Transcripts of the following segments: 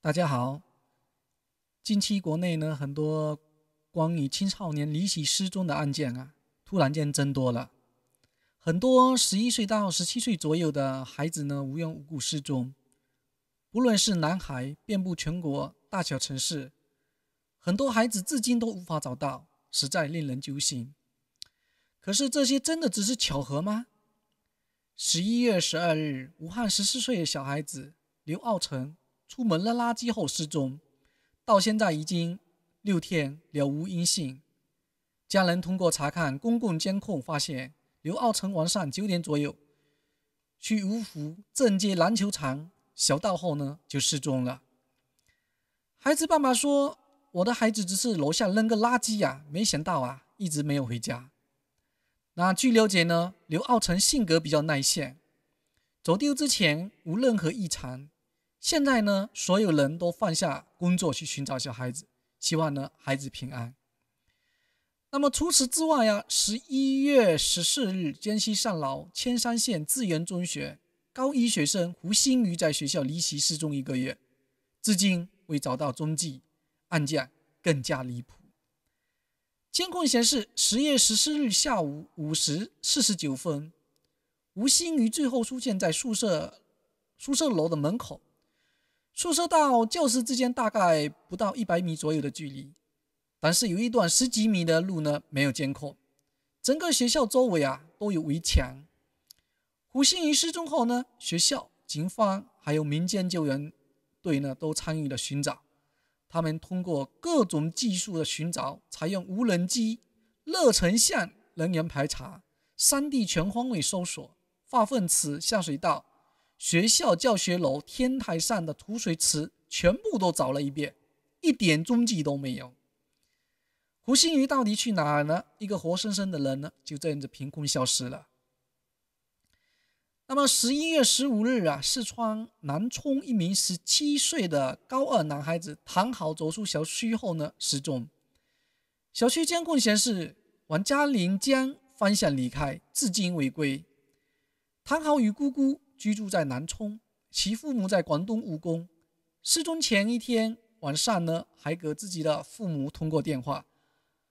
大家好，近期国内呢很多关于青少年离奇失踪的案件啊，突然间增多了，很多十一岁到十七岁左右的孩子呢无缘无故失踪，不论是男孩，遍布全国大小城市，很多孩子至今都无法找到，实在令人揪心。可是这些真的只是巧合吗？十一月十二日，武汉十四岁的小孩子刘傲成。出门扔垃圾后失踪，到现在已经六天了无音信。家人通过查看公共监控发现，刘奥成晚上九点左右去芜湖正街篮球场小道后呢就失踪了。孩子爸爸说：“我的孩子只是楼下扔个垃圾呀，没想到啊一直没有回家。”那据了解呢，刘奥成性格比较内向，走丢之前无任何异常。现在呢，所有人都放下工作去寻找小孩子，希望呢孩子平安。那么除此之外呀，十一月十四日，江西上饶铅山县自源中学高一学生胡新宇在学校离奇失踪一个月，至今未找到踪迹，案件更加离谱。监控显示，十月十四日下午五时四十九分，吴新宇最后出现在宿舍宿舍楼的门口。宿舍到教室之间大概不到一百米左右的距离，但是有一段十几米的路呢没有监控。整个学校周围啊都有围墙。胡心怡失踪后呢，学校、警方还有民间救援队呢都参与了寻找。他们通过各种技术的寻找，采用无人机、热成像、人员排查、三地全方位搜索、化粪池、下水道。学校教学楼天台上的储水池全部都找了一遍，一点踪迹都没有。胡新宇到底去哪儿了？一个活生生的人呢，就这样子凭空消失了。那么十一月十五日啊，四川南充一名十七岁的高二男孩子唐豪走出小区后呢失踪，小区监控显示往嘉陵江方向离开，至今未归。唐豪与姑姑。居住在南充，其父母在广东务工。失踪前一天晚上呢，还给自己的父母通过电话，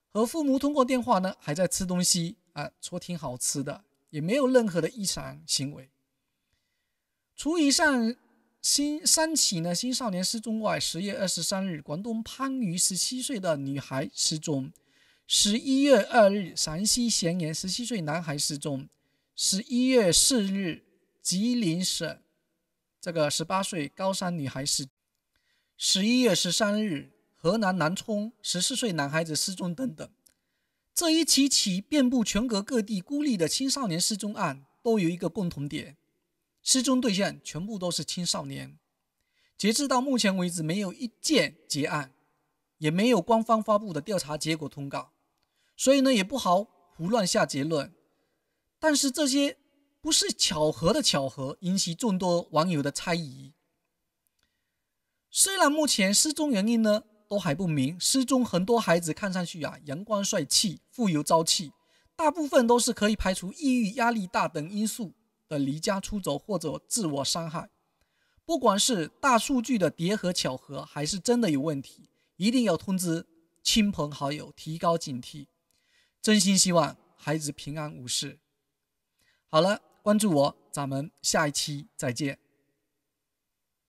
和父母通过电话呢，还在吃东西啊，说挺好吃的，也没有任何的异常行为。除以上新三起呢青少年失踪外，十月二十三日，广东番禺十七岁的女孩失踪；十一月二日，陕西咸宁十七岁男孩失踪；十一月四日。吉林省这个十八岁高三女孩失，十一月十三日，河南南充十四岁男孩子失踪等等，这一起起遍布全国各地孤立的青少年失踪案，都有一个共同点：失踪对象全部都是青少年。截至到目前为止，没有一件结案，也没有官方发布的调查结果通告，所以呢，也不好胡乱下结论。但是这些。不是巧合的巧合，引起众多网友的猜疑。虽然目前失踪原因呢都还不明，失踪很多孩子看上去啊阳光帅气，富有朝气，大部分都是可以排除抑郁、压力大等因素的离家出走或者自我伤害。不管是大数据的叠合巧合，还是真的有问题，一定要通知亲朋好友，提高警惕。真心希望孩子平安无事。好了。关注我，咱们下一期再见。